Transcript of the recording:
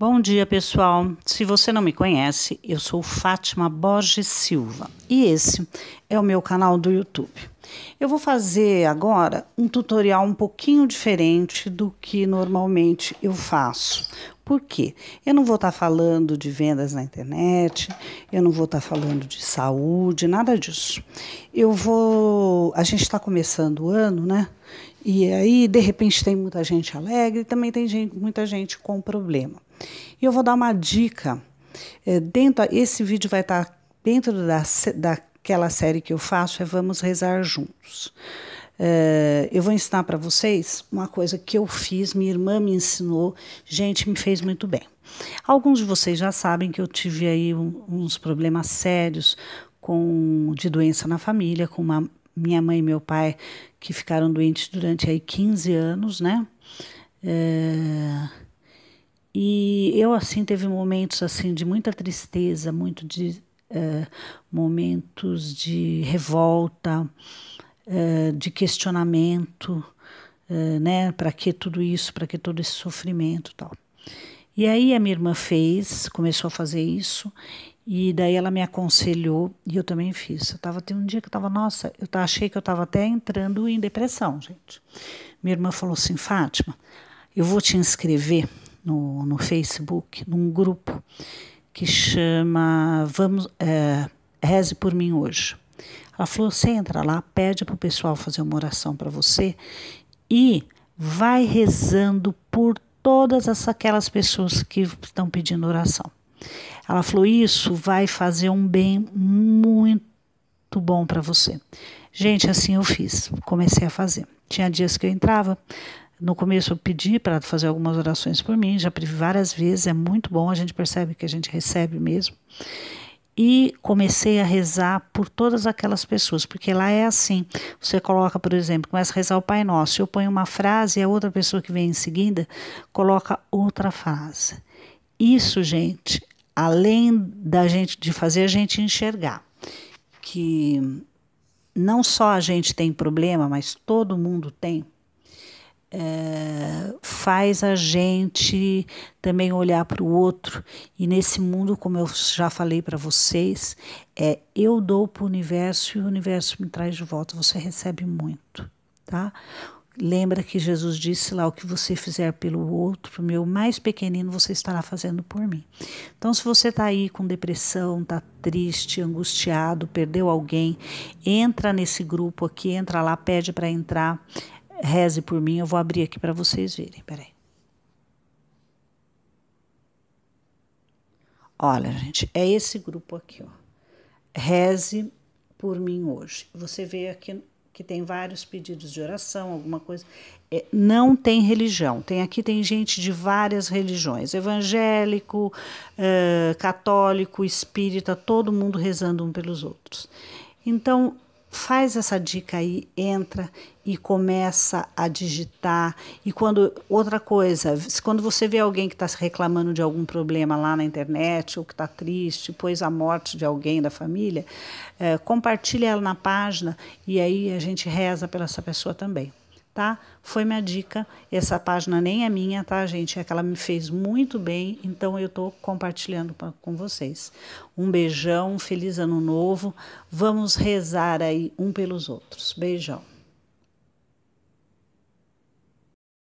Bom dia, pessoal. Se você não me conhece, eu sou Fátima Borges Silva e esse é o meu canal do YouTube. Eu vou fazer agora um tutorial um pouquinho diferente do que normalmente eu faço. Por quê? Eu não vou estar tá falando de vendas na internet, eu não vou estar tá falando de saúde, nada disso. Eu vou. A gente está começando o ano, né? E aí, de repente, tem muita gente alegre, também tem gente, muita gente com problema. E eu vou dar uma dica. É, dentro, esse vídeo vai estar dentro da, daquela série que eu faço, é Vamos Rezar Juntos. É, eu vou ensinar para vocês uma coisa que eu fiz, minha irmã me ensinou, gente, me fez muito bem. Alguns de vocês já sabem que eu tive aí um, uns problemas sérios com de doença na família, com uma minha mãe e meu pai, que ficaram doentes durante aí 15 anos, né? É, e eu, assim, teve momentos, assim, de muita tristeza, muito de... É, momentos de revolta, é, de questionamento, é, né? Para que tudo isso, para que todo esse sofrimento tal. E aí a minha irmã fez, começou a fazer isso, e daí ela me aconselhou e eu também fiz. Eu tava, tem um dia que eu estava, nossa, eu achei que eu estava até entrando em depressão, gente. Minha irmã falou assim: Fátima, eu vou te inscrever no, no Facebook, num grupo que chama Vamos é, Reze por mim hoje. Ela falou: você entra lá, pede para o pessoal fazer uma oração para você e vai rezando por todas as, aquelas pessoas que estão pedindo oração. Ela falou: Isso vai fazer um bem muito bom para você. Gente, assim eu fiz, comecei a fazer. Tinha dias que eu entrava, no começo eu pedi para fazer algumas orações por mim, já pedi várias vezes, é muito bom, a gente percebe que a gente recebe mesmo. E comecei a rezar por todas aquelas pessoas, porque lá é assim: você coloca, por exemplo, começa a rezar o Pai Nosso, eu ponho uma frase e a outra pessoa que vem em seguida coloca outra frase. Isso, gente, além da gente de fazer a gente enxergar que não só a gente tem problema, mas todo mundo tem, é, faz a gente também olhar para o outro. E nesse mundo, como eu já falei para vocês, é eu dou para o universo e o universo me traz de volta. Você recebe muito, tá? Lembra que Jesus disse lá: o que você fizer pelo outro, meu mais pequenino, você estará fazendo por mim. Então, se você está aí com depressão, está triste, angustiado, perdeu alguém, entra nesse grupo aqui, entra lá, pede para entrar, reze por mim. Eu vou abrir aqui para vocês verem. Peraí. Olha, gente, é esse grupo aqui, ó. Reze por mim hoje. Você vê aqui que tem vários pedidos de oração, alguma coisa. É, não tem religião. Tem aqui tem gente de várias religiões, evangélico, uh, católico, espírita, todo mundo rezando um pelos outros. Então faz essa dica aí, entra e começa a digitar. E quando outra coisa, quando você vê alguém que está reclamando de algum problema lá na internet ou que está triste, pois a morte de alguém da família, é, compartilha ela na página e aí a gente reza pela essa pessoa também tá? Foi minha dica. Essa página nem é minha, tá, gente? É que ela me fez muito bem, então eu tô compartilhando pra, com vocês. Um beijão, feliz ano novo. Vamos rezar aí um pelos outros. Beijão.